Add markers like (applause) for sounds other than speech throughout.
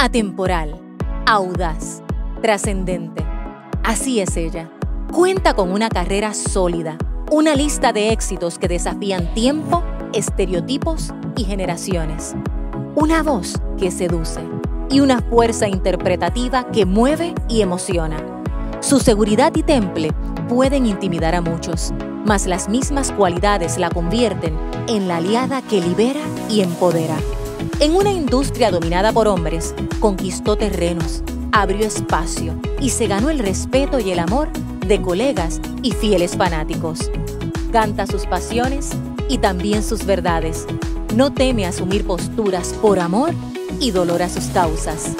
atemporal, audaz, trascendente. Así es ella. Cuenta con una carrera sólida, una lista de éxitos que desafían tiempo, estereotipos y generaciones. Una voz que seduce y una fuerza interpretativa que mueve y emociona. Su seguridad y temple pueden intimidar a muchos, mas las mismas cualidades la convierten en la aliada que libera y empodera. En una industria dominada por hombres, conquistó terrenos, abrió espacio y se ganó el respeto y el amor de colegas y fieles fanáticos. Canta sus pasiones y también sus verdades. No teme asumir posturas por amor y dolor a sus causas.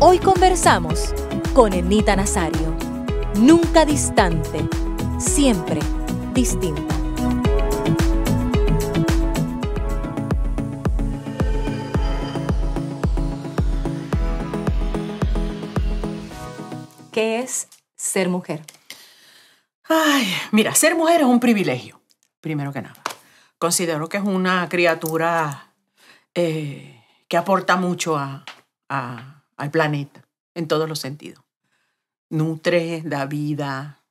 Hoy conversamos con Enita Nazario. Nunca distante, siempre distinta. ¿Qué es ser mujer? Ay, mira, ser mujer es un privilegio, primero que nada. Considero que es una criatura eh, que aporta mucho al planeta en todos los sentidos. Nutre, da vida,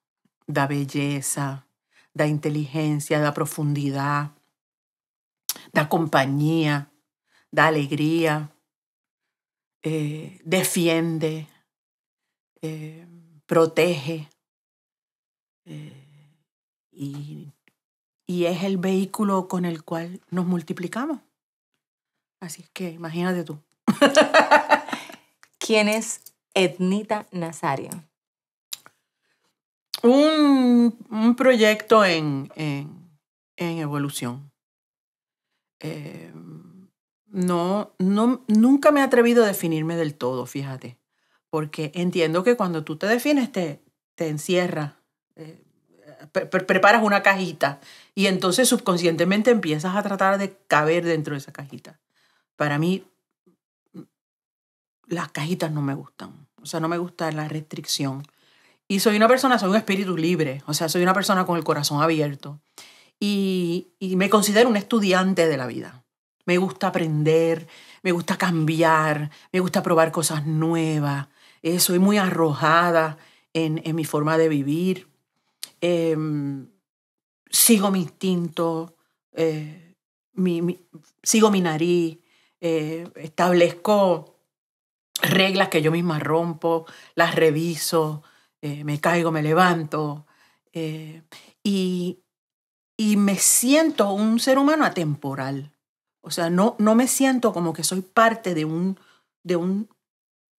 da belleza, da inteligencia, da profundidad, da compañía, da alegría, eh, defiende, eh, protege eh, y, es el vehículo con el cual nos multiplicamos. Así que imagínate tú. ¿Quién es Etnita Nazario? Un, proyecto en, en, evolución. Eh, no, no, nunca me he atrevido a definirme del todo, fíjate porque entiendo que cuando tú te defines te, te encierras, eh, preparas una cajita y entonces subconscientemente empiezas a tratar de caber dentro de esa cajita. Para mí, mm, las cajitas no me gustan, o sea, no me gusta la restricción. Y soy una persona, soy un espíritu libre, o sea, soy una persona con el corazón abierto. y me considero un estudiante de la vida. Me gusta aprender, me gusta cambiar, me gusta probar cosas nuevas, eh, soy muy arrojada en, mi forma de vivir, em, sigo mi instinto, eh, sigo mi nariz, eh, establezco reglas que yo misma rompo, las reviso, me caigo, me levanto y, y me siento un ser humano atemporal. O sea, no, no me siento como que soy parte de un, de un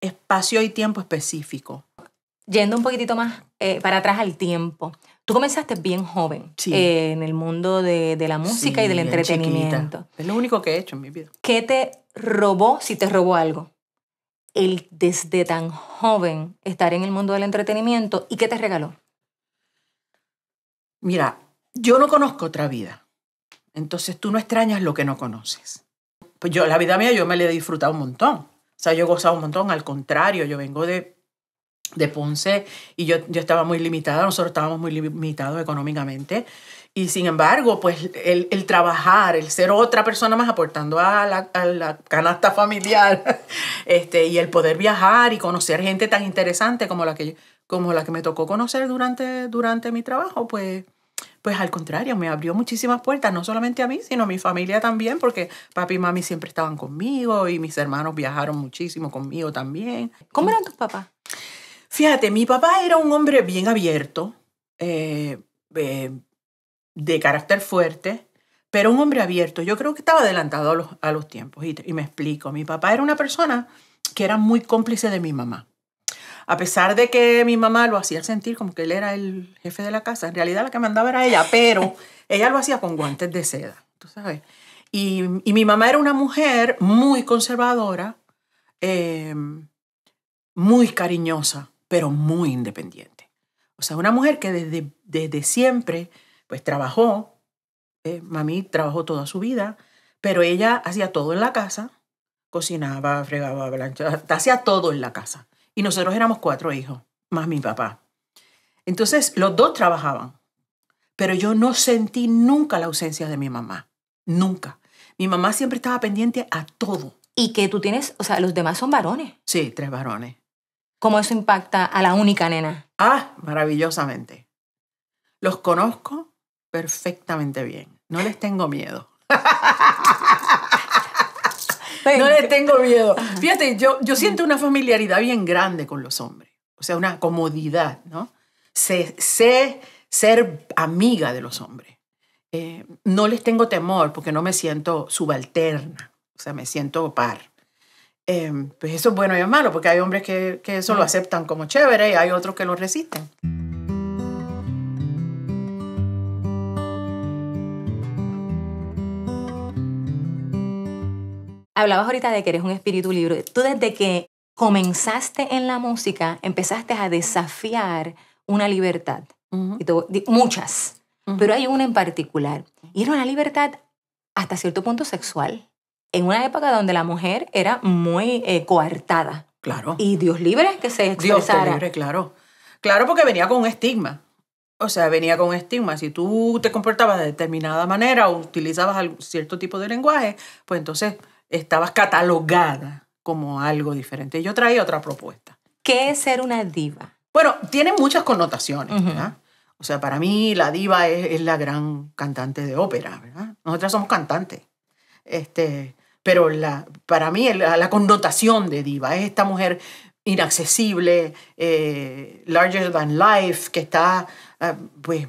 espacio y tiempo específico. Yendo un poquitito más eh, para atrás al tiempo, tú comenzaste bien joven eh, en el mundo de, la música y del entretenimiento. Es lo único que he hecho en mi vida. ¿Qué te robó, si te robó algo? El desde tan joven estar en el mundo del entretenimiento y qué te regaló. Mira, yo no conozco otra vida. Entonces tú no extrañas lo que no conoces. Pues yo, la vida mía, yo me la he disfrutado un montón. O sea, yo gozaba un montón, al contrario, yo vengo de, de Ponce y yo, yo estaba muy limitada, nosotros estábamos muy limitados económicamente. Y sin embargo, pues el, el, trabajar, el ser otra persona más aportando a la, canasta familiar, (laughs) este, y el poder viajar y conocer gente tan interesante como la que, como la que me tocó conocer durante, durante mi trabajo, pues pues al contrario, me abrió muchísimas puertas, no solamente a mí, sino a mi familia también, porque papi y mami siempre estaban conmigo y mis hermanos viajaron muchísimo conmigo también. ¿Cómo eran tus papás? Fíjate, mi papá era un hombre bien abierto, eh, eh, de carácter fuerte, pero un hombre abierto. Yo creo que estaba adelantado a los, tiempos y me explico. Mi papá era una persona que era muy cómplice de mi mamá. A pesar de que mi mamá lo hacía sentir como que él era el jefe de la casa, en realidad la que mandaba era ella, pero (laughs) ella lo hacía con guantes de seda, tú sabes. Y, mi mamá era una mujer muy conservadora, em, muy cariñosa, pero muy independiente. O sea, una mujer que desde, desde siempre, pues trabajó, eh, mami trabajó toda su vida, pero ella hacía todo en la casa, cocinaba, fregaba, planchaba, hacía todo en la casa. Y nosotros éramos cuatro hijos, más mi papá. Entonces, los dos trabajaban, pero yo no sentí nunca la ausencia de mi mamá, nunca. Mi mamá siempre estaba pendiente a todo. Y que tú tienes, o sea, los demás son varones. Sí, tres varones. ¿Cómo eso impacta a la única nena? Ah, maravillosamente. Los conozco perfectamente bien. No les tengo miedo. (laughs) no les tengo miedo. Fíjate, yo, yo siento una familiaridad bien grande con los hombres, o sea, una comodidad, ¿no? Sé, ser amiga de los hombres. Eh, no les tengo temor porque no me siento subalterna, o sea, me siento par. Eh, pues eso es bueno y es malo, porque hay hombres que, que eso lo aceptan como chévere y hay otros que lo resisten. Hablabas ahorita de que eres un espíritu libre. Tú desde que comenzaste en la música, empezaste a desafiar una libertad. y muchas, pero hay una en particular. Y era una libertad hasta cierto punto sexual. En una época donde la mujer era muy eh, coartada. Claro. Y Dios libre que se expresara. Dios libre, claro. Claro, porque venía con un estigma. O sea, venía con un estigma. Si tú te comportabas de determinada manera o utilizabas cierto tipo de lenguaje, pues entonces estabas catalogada como algo diferente. Yo traía otra propuesta. ¿Qué es ser una diva? Bueno, tiene muchas connotaciones, ¿verdad? O sea, para mí la diva es, la gran cantante de ópera, ¿verdad? Nosotras somos cantantes. Este, pero la, para mí la, connotación de diva es esta mujer inaccesible, eh, larger than life, que está, eh, pues,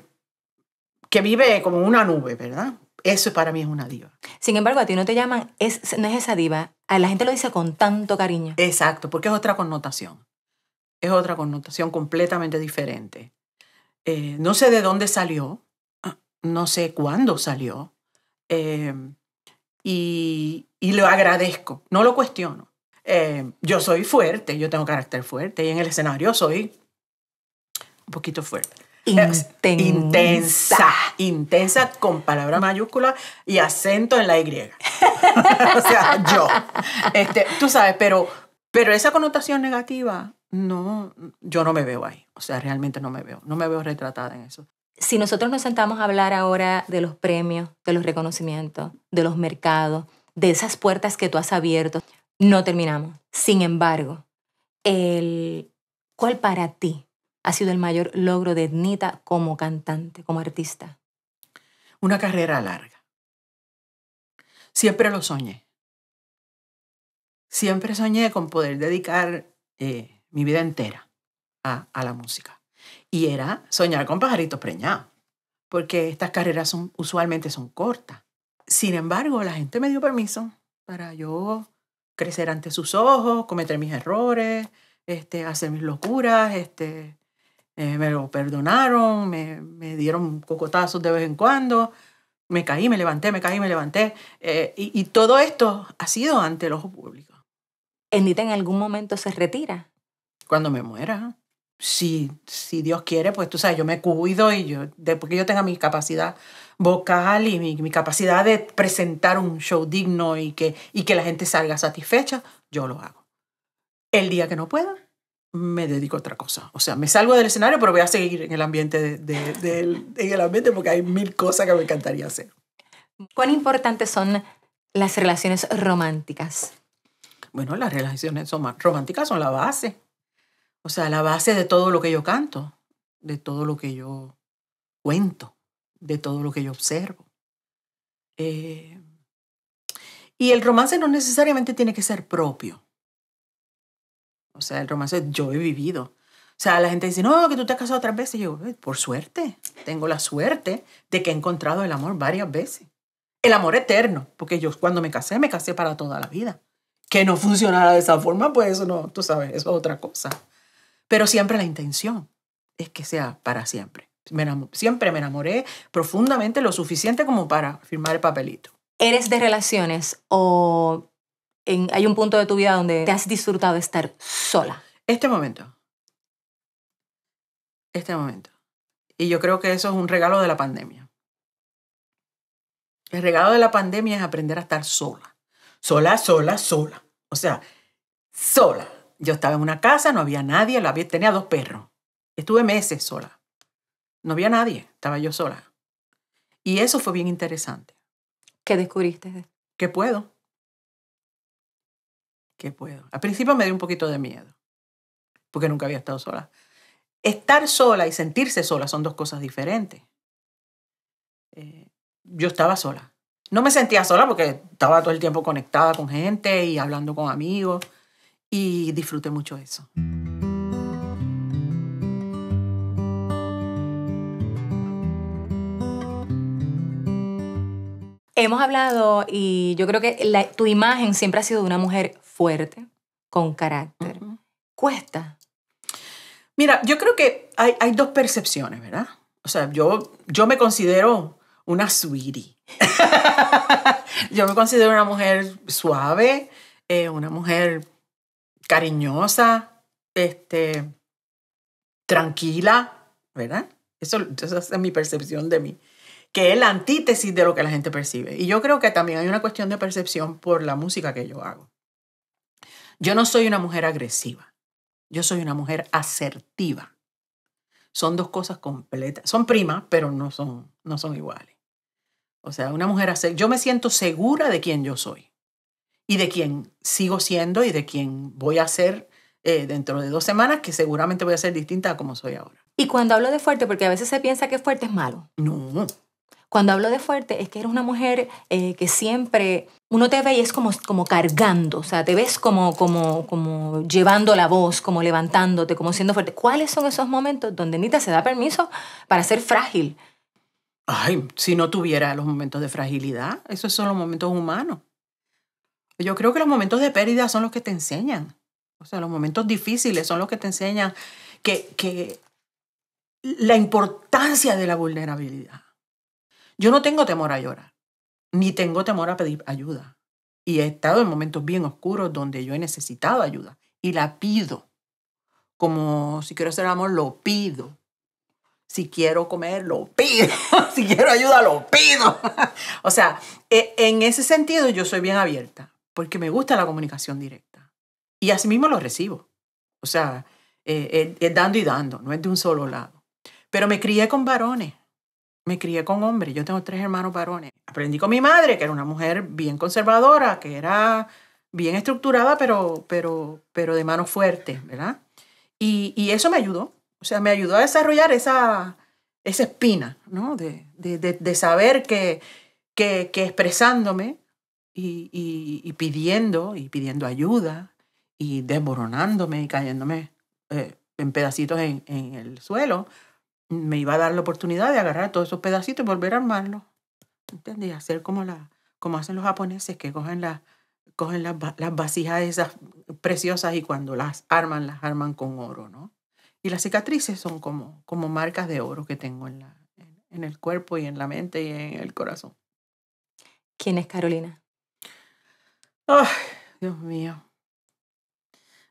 que vive como una nube, ¿verdad? Eso para mí es una diva. Sin embargo, a ti no te llaman, es, no es esa diva. A la gente lo dice con tanto cariño. Exacto, porque es otra connotación. Es otra connotación completamente diferente. Eh, no sé de dónde salió, ah, no sé cuándo salió, em, y, lo agradezco, no lo cuestiono. Em, yo soy fuerte, yo tengo carácter fuerte, y en el escenario soy un poquito fuerte intensa. Intensa, con palabra mayúscula y acento en la Y. (laughs) o sea, yo. Este, tú sabes, pero, pero esa connotación negativa, no, yo no me veo ahí. O sea, realmente no me veo. No me veo retratada en eso. Si nosotros nos sentamos a hablar ahora de los premios, de los reconocimientos, de los mercados, de esas puertas que tú has abierto, no terminamos. Sin embargo, el, ¿cuál para ti ha sido el mayor logro de Nita como cantante, como artista? Una carrera larga. Siempre lo soñé. Siempre soñé con poder dedicar eh, mi vida entera a, la música. Y era soñar con pajaritos preñados, porque estas carreras usualmente son cortas. Sin embargo, la gente me dio permiso para yo crecer ante sus ojos, cometer mis errores, este, hacer mis locuras, este, eh, me lo perdonaron, me, me, dieron cocotazos de vez en cuando, me caí, me levanté, me caí, me levanté. Eh, y, todo esto ha sido ante el ojo público. ¿Enita en algún momento se retira? Cuando me muera. Si, si Dios quiere, pues tú sabes, yo me cuido y yo, después que yo tenga mi capacidad vocal y mi, capacidad de presentar un show digno y que, y que la gente salga satisfecha, yo lo hago. El día que no pueda, me dedico a otra cosa. O sea, me salgo del escenario, pero voy a seguir en el ambiente, en el ambiente porque hay mil cosas que me encantaría hacer. ¿Cuán importantes son las relaciones románticas? Bueno, las relaciones románticas son la base. O sea, la base de todo lo que yo canto, de todo lo que yo cuento, de todo lo que yo observo. Eh, y el romance no necesariamente tiene que ser propio. O sea, el romance yo he vivido. O sea, la gente dice, no, que tú te has casado otras veces. yo, eh, por suerte, tengo la suerte de que he encontrado el amor varias veces. El amor eterno, porque yo cuando me casé, me casé para toda la vida. Que no funcionara de esa forma, pues eso no, tú sabes, eso es otra cosa. Pero siempre la intención es que sea para siempre. siempre me enamoré profundamente lo suficiente como para firmar el papelito. ¿Eres de relaciones o hay un punto de tu vida donde te has disfrutado de estar sola. Este momento. Este momento. Y yo creo que eso es un regalo de la pandemia. El regalo de la pandemia es aprender a estar sola. Sola, sola, sola. O sea, sola. Yo estaba en una casa, no había nadie, la tenía dos perros. Estuve meses sola. No había nadie, estaba yo sola. Y eso fue bien interesante. ¿Qué descubriste? Que puedo. ¿Qué puedo. Al principio me dio un poquito de miedo, porque nunca había estado sola. Estar sola y sentirse sola son dos cosas diferentes. Eh, yo estaba sola. No me sentía sola porque estaba todo el tiempo conectada con gente y hablando con amigos y disfruté mucho eso. Hemos hablado y yo creo que tu imagen siempre ha sido de una mujer fuerte, con carácter. ¿Cuesta? Mira, yo creo que hay, dos percepciones, ¿verdad? O sea, yo, yo me considero una sweetie. (laughs) yo me considero una mujer suave, eh, una mujer cariñosa, este, tranquila, ¿verdad? Eso, esa es mi percepción de mí, que es la antítesis de lo que la gente percibe. Y yo creo que también hay una cuestión de percepción por la música que yo hago. Yo no soy una mujer agresiva, yo soy una mujer asertiva. Son dos cosas completas, son primas, pero no son, no son iguales. O sea, una mujer asertiva, yo me siento segura de quién yo soy y de quién sigo siendo y de quién voy a ser eh, dentro de dos semanas, que seguramente voy a ser distinta a como soy ahora. Y cuando hablo de fuerte, porque a veces se piensa que fuerte es malo. No, cuando hablo de fuerte es que eres una mujer eh, que siempre uno te ve y es como, como cargando, o sea, te ves como, como, como llevando la voz, como levantándote, como siendo fuerte. ¿Cuáles son esos momentos donde Nita se da permiso para ser frágil? Ay, si no tuviera los momentos de fragilidad, esos son los momentos humanos. Yo creo que los momentos de pérdida son los que te enseñan. O sea, los momentos difíciles son los que te enseñan que, que la importancia de la vulnerabilidad. Yo no tengo temor a llorar, ni tengo temor a pedir ayuda. Y he estado en momentos bien oscuros donde yo he necesitado ayuda y la pido. Como si quiero hacer amor, lo pido. Si quiero comer, lo pido. (laughs) si quiero ayuda, lo pido. (laughs) o sea, e, en ese sentido yo soy bien abierta porque me gusta la comunicación directa. Y así mismo lo recibo. O sea, eh, eh, es dando y dando, no es de un solo lado. Pero me crié con varones me crié con hombres, yo tengo tres hermanos varones. Aprendí con mi madre, que era una mujer bien conservadora, que era bien estructurada, pero, pero, pero de mano fuerte, ¿verdad? Y, y eso me ayudó, o sea, me ayudó a desarrollar esa, esa espina, ¿no? De, de, de, saber que, que, que expresándome y, y, y, pidiendo, y pidiendo ayuda, y desmoronándome y cayéndome eh, en pedacitos en, en el suelo, me iba a dar la oportunidad de agarrar todos esos pedacitos y volver a armarlos. ¿Entendés? Hacer como, la, como hacen los japoneses que cogen, cogen las, vasijas esas preciosas y cuando las arman, las arman con oro, ¿no? Y las cicatrices son como, como marcas de oro que tengo en, la, en, el cuerpo y en la mente y en el corazón. ¿Quién es Carolina? ¡Ay, Dios mío!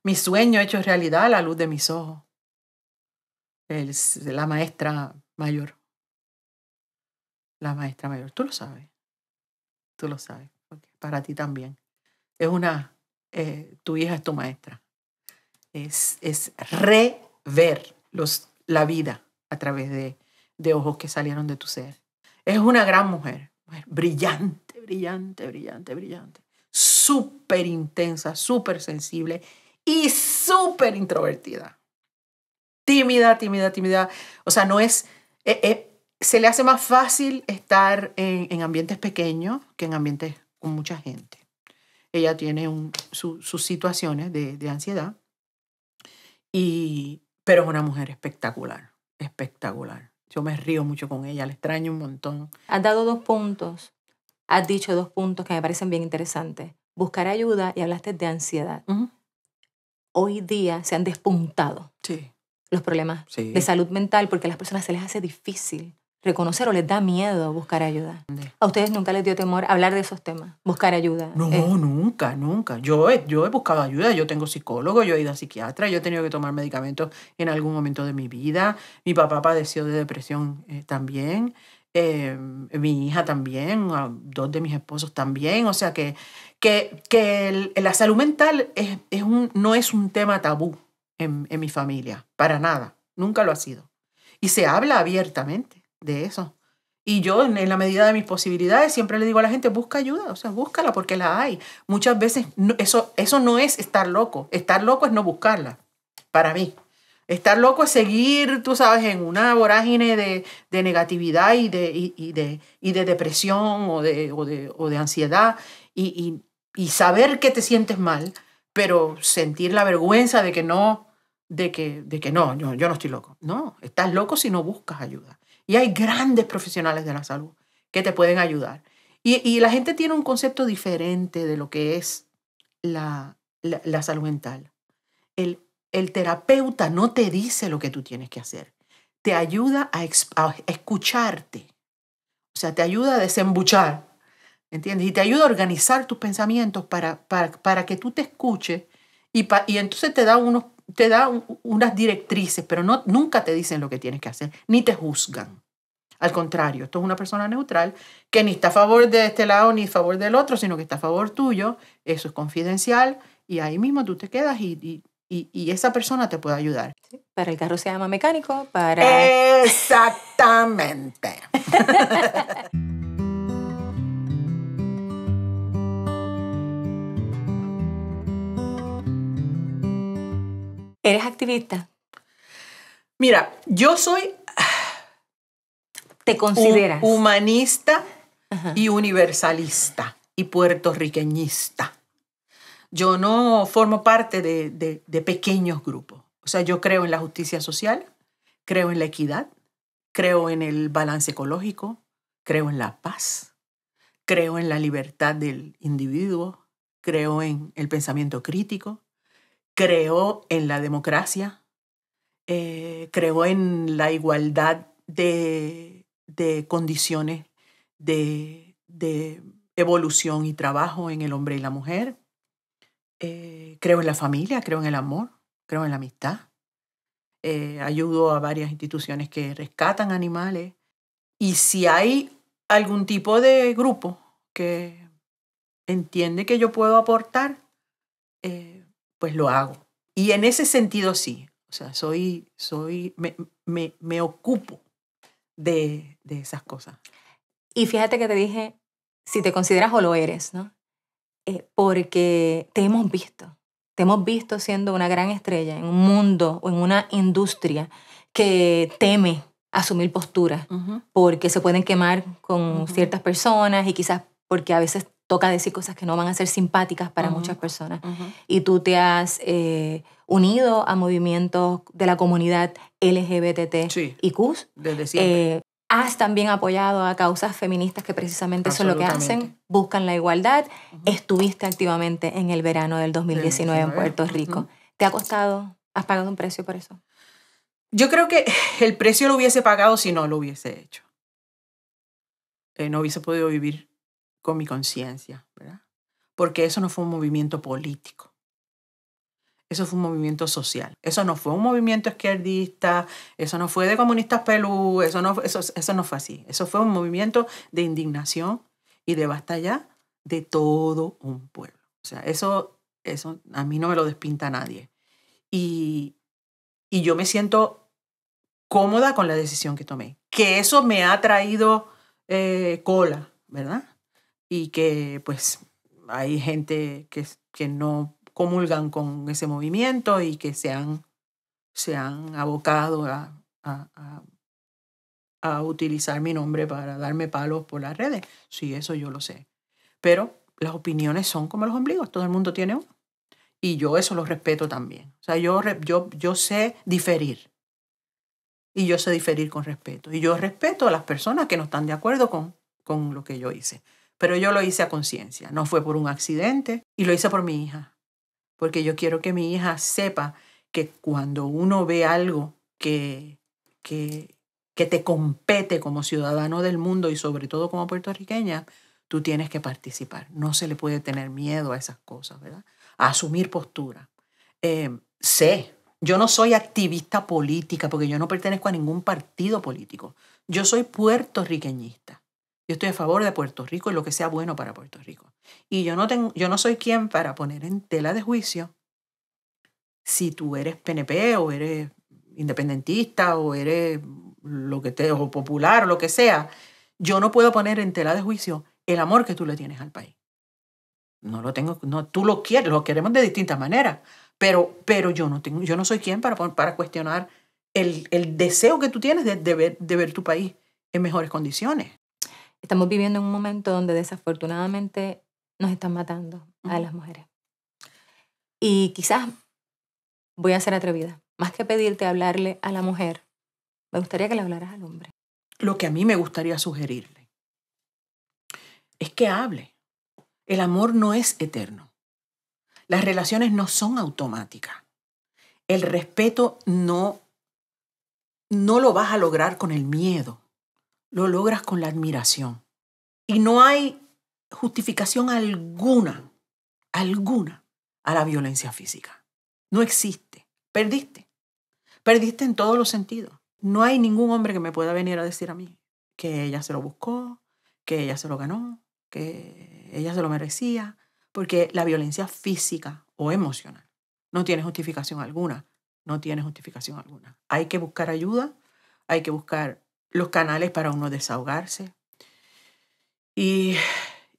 Mi sueño hecho realidad a la luz de mis ojos la maestra mayor. La maestra mayor, tú lo sabes, tú lo sabes, para ti también. Es una, eh, tu hija es tu maestra. Es, es rever los, la vida a través de, de ojos que salieron de tu ser. Es una gran mujer, mujer brillante, brillante, brillante, brillante. Súper intensa, súper sensible y súper introvertida tímida, tímida, tímida. O sea, no es... Eh, eh, se le hace más fácil estar en, ambientes pequeños que en ambientes con mucha gente. Ella tiene un, sus situaciones de, ansiedad, y, pero es una mujer espectacular, espectacular. Yo me río mucho con ella, la extraño un montón. Has dado dos puntos, has dicho dos puntos que me parecen bien interesantes. Buscar ayuda y hablaste de ansiedad. Hoy día se han despuntado. Sí los problemas de salud mental porque a las personas se les hace difícil reconocer o les da miedo buscar ayuda. ¿A ustedes nunca les dio temor hablar de esos temas, buscar ayuda? No, eh. nunca, nunca. Yo he, yo he buscado ayuda, yo tengo psicólogo, yo he ido a psiquiatra, yo he tenido que tomar medicamentos en algún momento de mi vida. Mi papá padeció de depresión eh, también. Eh, mi hija también, dos de mis esposos también. O sea que, que, que la salud mental es, un, no es un tema tabú en, mi familia, para nada, nunca lo ha sido. Y se habla abiertamente de eso. Y yo, en, la medida de mis posibilidades, siempre le digo a la gente, busca ayuda, o sea, búscala porque la hay. Muchas veces eso, eso no es estar loco, estar loco es no buscarla, para mí. Estar loco es seguir, tú sabes, en una vorágine de, de negatividad y de, y de, y de depresión o de, o de, o de ansiedad y, y, y saber que te sientes mal, pero sentir la vergüenza de que no de que, de que no, yo, no estoy loco. No, estás loco si no buscas ayuda. Y hay grandes profesionales de la salud que te pueden ayudar. Y, la gente tiene un concepto diferente de lo que es la, la, salud mental. El, el, terapeuta no te dice lo que tú tienes que hacer, te ayuda a, escucharte. O sea, te ayuda a desembuchar, ¿entiendes? Y te ayuda a organizar tus pensamientos para, para, que tú te escuches y, y entonces te da unos te da unas directrices, pero no, nunca te dicen lo que tienes que hacer, ni te juzgan. Al contrario, esto es una persona neutral que ni está a favor de este lado ni a favor del otro, sino que está a favor tuyo. Eso es confidencial y ahí mismo tú te quedas y, y, esa persona te puede ayudar. para el carro se llama mecánico, para... Exactamente. (laughs) ¿Eres activista? Mira, yo soy... ¿Te consideras? Humanista y universalista y puertorriqueñista. Yo no formo parte de pequeños grupos. O sea, yo creo en la justicia social, creo en la equidad, creo en el balance ecológico, creo en la paz, creo en la libertad del individuo, creo en el pensamiento crítico, Creo en la democracia, eh, Creo en la igualdad de, condiciones de, evolución y trabajo en el hombre y la mujer. Eh, creo en la familia, creo en el amor, creo en la amistad. Eh, ayudo a varias instituciones que rescatan animales. Y si hay algún tipo de grupo que entiende que yo puedo aportar, pues lo hago. Y en ese sentido sí, o sea, soy, soy, me, ocupo de, de, esas cosas. Y fíjate que te dije, si te consideras o lo eres, ¿no? Eh, porque te hemos visto, te hemos visto siendo una gran estrella en un mundo o en una industria que teme asumir posturas, porque se pueden quemar con ciertas personas y quizás porque a veces toca decir cosas que no van a ser simpáticas para muchas personas. Y tú te has eh, unido a movimientos de la comunidad LGBTT y QS. Desde siempre. Eh, has también apoyado a causas feministas que precisamente son lo que hacen, buscan la igualdad. Estuviste activamente en el verano del 2019 en Puerto Rico. ¿Te ha costado? ¿Has pagado un precio por eso? Yo creo que el precio lo hubiese pagado si no lo hubiese hecho. Eh, no hubiese podido vivir con mi conciencia, ¿verdad? Porque eso no fue un movimiento político. Eso fue un movimiento social. Eso no fue un movimiento izquierdista, eso no fue de comunistas pelú, eso no, eso, eso no fue así. Eso fue un movimiento de indignación y de batalla de todo un pueblo. O sea, eso, eso a mí no me lo despinta nadie. Y, y yo me siento cómoda con la decisión que tomé. Que eso me ha traído eh, cola, ¿verdad? y que pues hay gente que, que no comulgan con ese movimiento y que se han, se han abocado a, a, a, utilizar mi nombre para darme palos por las redes. Sí, eso yo lo sé. Pero las opiniones son como los ombligos, todo el mundo tiene uno. Y yo eso lo respeto también. O sea, yo, yo, yo sé diferir. Y yo sé diferir con respeto. Y yo respeto a las personas que no están de acuerdo con, con lo que yo hice. Pero yo lo hice a conciencia, no fue por un accidente y lo hice por mi hija, porque yo quiero que mi hija sepa que cuando uno ve algo que, que, que te compete como ciudadano del mundo y sobre todo como puertorriqueña, tú tienes que participar. No se le puede tener miedo a esas cosas, ¿verdad? A asumir postura. Eh, sé, yo no soy activista política porque yo no pertenezco a ningún partido político. Yo soy puertorriqueñista. Yo estoy a favor de Puerto Rico y lo que sea bueno para Puerto Rico. Y yo no, tengo, yo no soy quien para poner en tela de juicio si tú eres PNP o eres independentista o eres lo que te popular o lo que sea. Yo no puedo poner en tela de juicio el amor que tú le tienes al país. No lo tengo, no, tú lo quieres, lo queremos de distintas maneras, pero, pero yo, no tengo, yo no soy quien para, cuestionar el, deseo que tú tienes de ver tu país en mejores condiciones estamos viviendo en un momento donde desafortunadamente nos están matando a las mujeres. Y quizás voy a ser atrevida. Más que pedirte hablarle a la mujer, me gustaría que le hablaras al hombre. Lo que a mí me gustaría sugerirle es que hable. El amor no es eterno. Las relaciones no son automáticas. El respeto no, no lo vas a lograr con el miedo lo logras con la admiración. Y no hay justificación alguna, alguna, a la violencia física. No existe. Perdiste. Perdiste en todos los sentidos. No hay ningún hombre que me pueda venir a decir a mí que ella se lo buscó, que ella se lo ganó, que ella se lo merecía, porque la violencia física o emocional no tiene justificación alguna, no tiene justificación alguna. Hay que buscar ayuda, hay que buscar los canales para uno desahogarse. Y,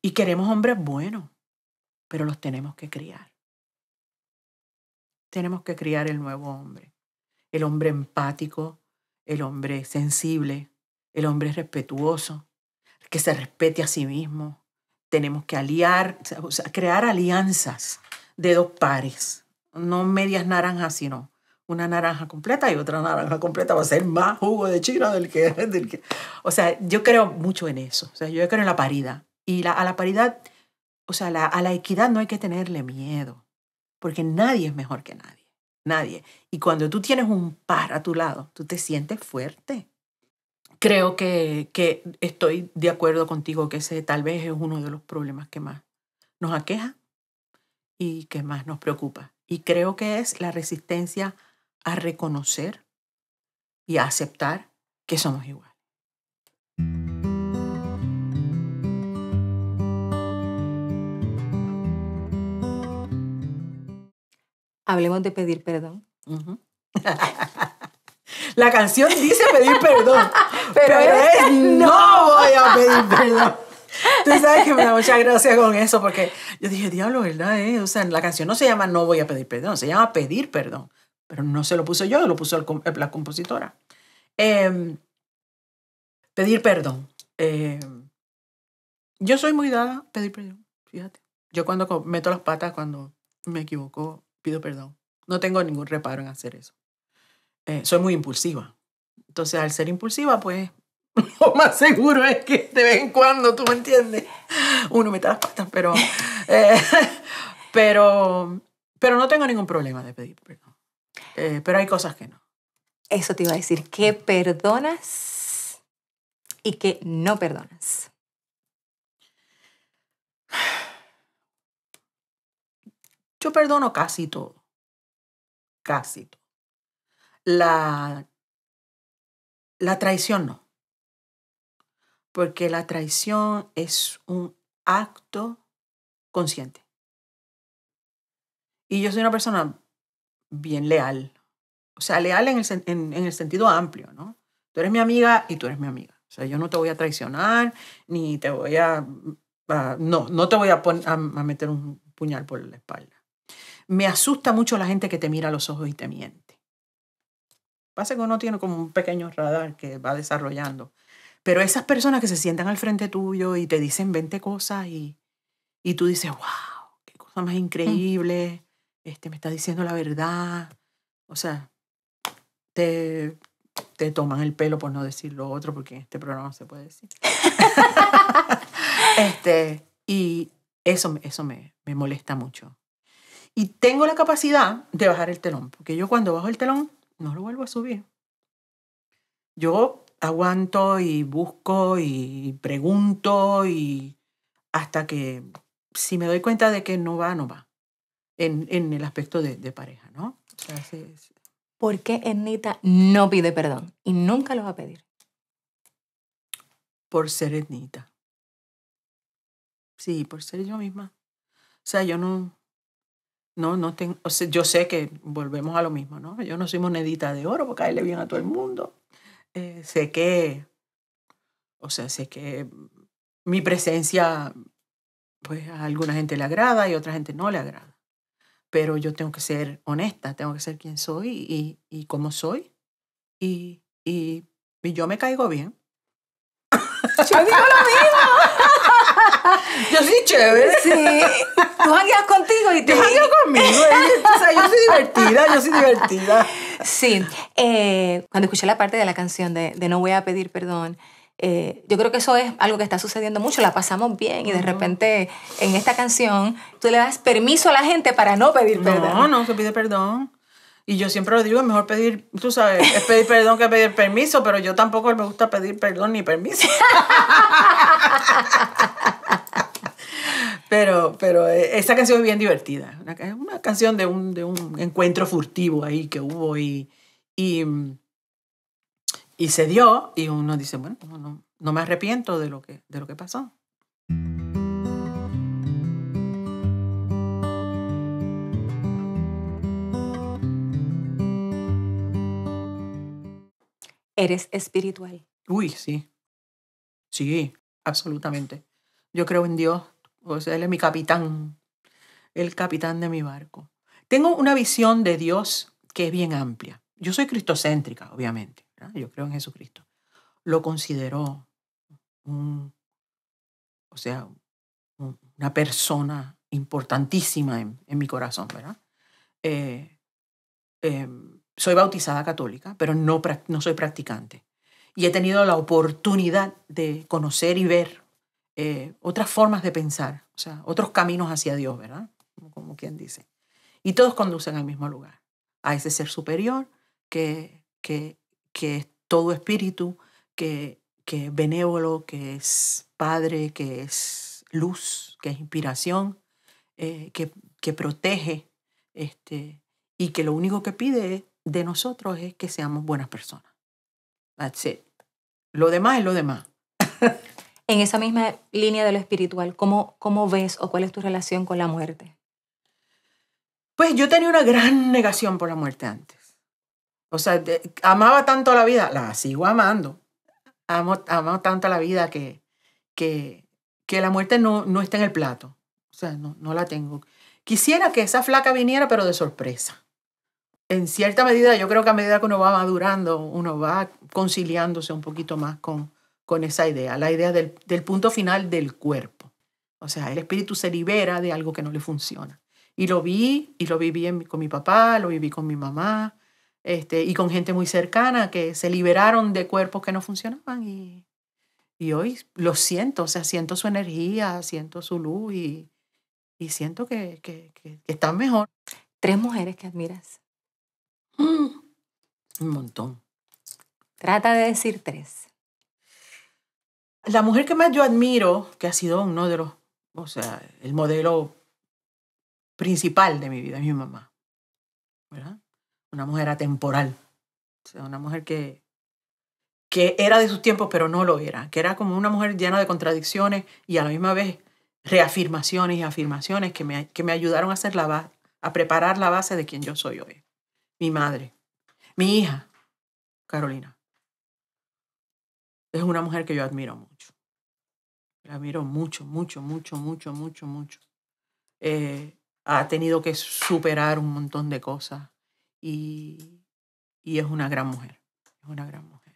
y queremos hombres buenos, pero los tenemos que criar. Tenemos que criar el nuevo hombre, el hombre empático, el hombre sensible, el hombre respetuoso, que se respete a sí mismo. Tenemos que aliar, crear alianzas de dos pares, no medias naranjas, sino una naranja completa y otra naranja completa va a ser más jugo de chino del que, (laughs) del que... O sea, yo creo mucho en eso. O sea, yo creo en la paridad. Y la, a la paridad, o sea, a la equidad no hay que tenerle miedo, porque nadie es mejor que nadie. Nadie. Y cuando tú tienes un par a tu lado, tú te sientes fuerte. Creo que, que estoy de acuerdo contigo que ese tal vez es uno de los problemas que más nos aqueja y que más nos preocupa. Y creo que es la resistencia a reconocer y a aceptar que somos iguales. Hablemos de pedir perdón. La canción dice pedir perdón, (laughs) pero, es, no voy a pedir perdón. Tú sabes que me da mucha gracia con eso porque yo dije, diablo, ¿verdad? Eh?". O sea, la canción no se llama No voy a pedir perdón, se llama Pedir perdón pero no se lo puse yo, lo puso eh, la compositora. Em, pedir perdón. Em, yo soy muy dada a pedir perdón, fíjate. Yo cuando meto las patas, cuando me equivoco, pido perdón. No tengo ningún reparo en hacer eso. Eh, soy muy impulsiva. Entonces, al ser impulsiva, pues (laughs) lo más seguro es que de vez en cuando, tú me entiendes, uno mete las patas, pero, eh, (laughs) pero, pero no tengo ningún problema de pedir perdón. Eh, pero hay cosas que no. Eso te iba a decir, que mm. perdonas y que no perdonas. (sighs) Yo perdono casi todo. Casi todo. La, la traición no. Porque la traición es un acto consciente. Y yo soy una persona bien leal. O sea, leal en el, sentido amplio, ¿no? Tú eres mi amiga y tú eres mi amiga. O sea, yo no te voy a traicionar, ni te voy a... no, no te voy a, a meter un puñal por la espalda. Me asusta mucho la gente que te mira a los ojos y te miente. Pasa que uno tiene como un pequeño radar que va desarrollando. Pero esas personas que se sientan al frente tuyo y te dicen 20 cosas y, y tú dices, wow, qué cosa más mm. increíble este, me está diciendo la verdad. O sea, te, toman el pelo por no decir lo otro, porque en este programa se puede decir. (laughs) este, y eso, eso me, me molesta mucho. Y tengo la capacidad de bajar el telón, porque yo cuando bajo el telón no lo vuelvo a subir. Yo aguanto y busco y pregunto y hasta que si me doy cuenta de que no va, no va en, el aspecto de, pareja, ¿no? ¿Por qué Ednita no pide perdón y nunca lo va a pedir? Por ser Ednita. Sí, por ser yo misma. O sea, yo no, no, no tengo, yo sé que volvemos a lo mismo, ¿no? Yo no soy monedita de oro porque le bien a todo el mundo. Eh, sé que, o sea, sé que mi presencia, pues a alguna gente le agrada y a otra gente no le agrada pero yo tengo que ser honesta, tengo que ser quien soy y, y cómo soy. Y, y, yo me caigo bien. Yo digo lo mismo. (laughs) yo soy chévere. Sí. Tú jangueas contigo y te. Yo conmigo. yo soy divertida, yo soy divertida. Sí. Eh, cuando escuché la parte de la canción de No voy a pedir perdón, eh, yo creo que eso es algo que está sucediendo mucho, la pasamos bien y de repente en esta canción tú le das permiso a la gente para no pedir perdón. No, no se pide perdón. Y yo siempre lo digo, es mejor pedir, tú sabes, es pedir perdón que pedir permiso, pero yo tampoco me gusta pedir perdón ni permiso. (laughs) pero, pero eh, esta canción es bien divertida. Es una canción de un, de un encuentro furtivo ahí que hubo y mm, y se dio y uno dice, bueno, no, me arrepiento de lo que, de lo que pasó. ¿Eres espiritual? Uy, sí. Sí, absolutamente. Yo creo en Dios. O sea, él es mi capitán, el capitán de mi barco. Tengo una visión de Dios que es bien amplia. Yo soy cristocéntrica, obviamente yo creo en Jesucristo, lo considero un, o sea, una persona importantísima en, en mi corazón, ¿verdad? Eh, em, soy bautizada católica, pero no, no soy practicante. Y he tenido la oportunidad de conocer y ver eh, otras formas de pensar, o sea, otros caminos hacia Dios, ¿verdad? Como, como quien dice. Y todos conducen al mismo lugar, a ese ser superior que, que que es todo espíritu, que, es benévolo, que es padre, que es luz, que es inspiración, eh, que, que, protege, este, y que lo único que pide de nosotros es que seamos buenas personas. That's it. Lo demás es lo demás. (laughs) en esa misma línea de lo espiritual, ¿cómo ves o cuál es tu relación con la muerte? Pues yo tenía una gran negación por la muerte antes. O sea, amaba tanto la vida, la sigo amando. Amo, amo tanto la vida que, que, que la muerte no, no, está en el plato. O sea, no, no la tengo. Quisiera que esa flaca viniera, pero de sorpresa. En cierta medida, yo creo que a medida que uno va madurando, uno va conciliándose un poquito más con, esa idea, la idea del, punto final del cuerpo. O sea, el espíritu se libera de algo que no le funciona. Y lo vi, y lo viví con mi papá, lo viví con mi mamá, este, y con gente muy cercana que se liberaron de cuerpos que no funcionaban y, hoy lo siento, o sea, siento su energía, siento su luz y, y siento que, que, están mejor. ¿Tres mujeres que admiras? Mm. un montón. Trata de decir tres. La mujer que más yo admiro, que ha sido uno de los, o sea, el modelo principal de mi vida, es mi mamá. ¿Verdad? una mujer atemporal. O una mujer que, que era de sus tiempos, pero no lo era. Que era como una mujer llena de contradicciones y a la misma vez reafirmaciones y afirmaciones que me, que me ayudaron a, hacer la a preparar la base de quien yo soy hoy. Mi madre, mi hija, Carolina. Es una mujer que yo admiro mucho. La admiro mucho, mucho, mucho, mucho, mucho, mucho. Eh, ha tenido que superar un montón de cosas y, y es una gran mujer, es una gran mujer.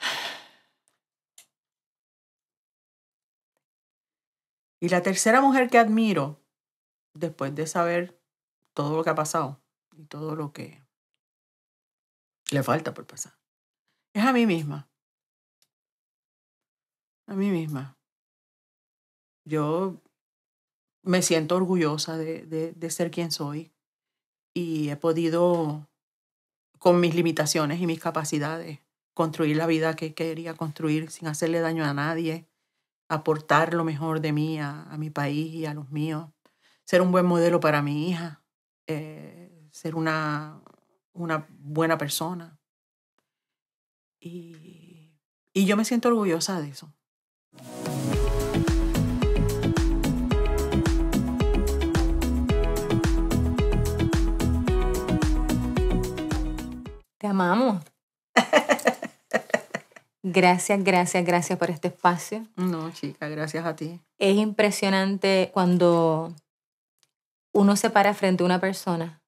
(sighs) Y la tercera mujer que admiro, después de saber todo lo que ha pasado y todo lo que le falta por pasar, es a mí misma. A mí misma. Yo me siento orgullosa de, de, ser quien soy y he podido, con mis limitaciones y mis capacidades, construir la vida que quería construir sin hacerle daño a nadie, aportar lo mejor de mí a, mi país y a los míos, ser un buen modelo para mi hija, eh, ser una, una buena persona. Y, y yo me siento orgullosa de eso. Mamo, Gracias, gracias, gracias por este espacio. No, chica, gracias a ti. Es impresionante cuando uno se para frente a una persona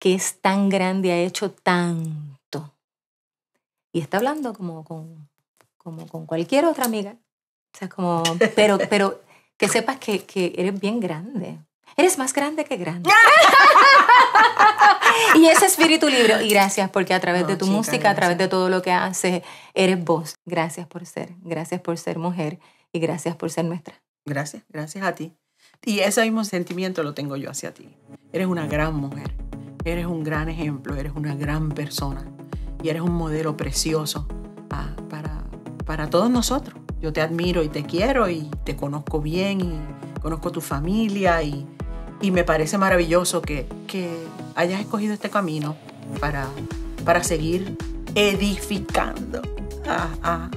que es tan grande, ha hecho tanto. Y está hablando como con, como con cualquier otra amiga. O sea, como, pero, pero que sepas que, que eres bien grande. Eres más grande que grande. (laughs) y ese espíritu libre. Y gracias porque a través de tu música, a través de todo lo que haces, eres vos. Gracias por ser. Gracias por ser mujer y gracias por ser nuestra. Gracias, gracias a ti. Y ese mismo sentimiento lo tengo yo hacia ti. Eres una gran mujer. Eres un gran ejemplo. Eres una gran persona. Y eres un modelo precioso ah, para, para todos nosotros. Yo te admiro y te quiero y te conozco bien y conozco tu familia y y me parece maravilloso que, hayas escogido este camino para, para seguir edificando a,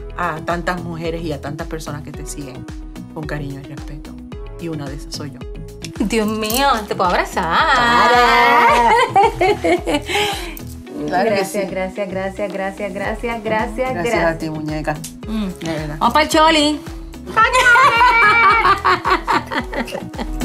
tantas mujeres y a tantas personas que te siguen con cariño y respeto. Y una de esas soy yo. Dios mío, te puedo abrazar. (laughs) Gracias, gracias, gracias, gracias, gracias, gracias, gracias. a ti, muñeca. Mm. Vamos para el choli. (laughs)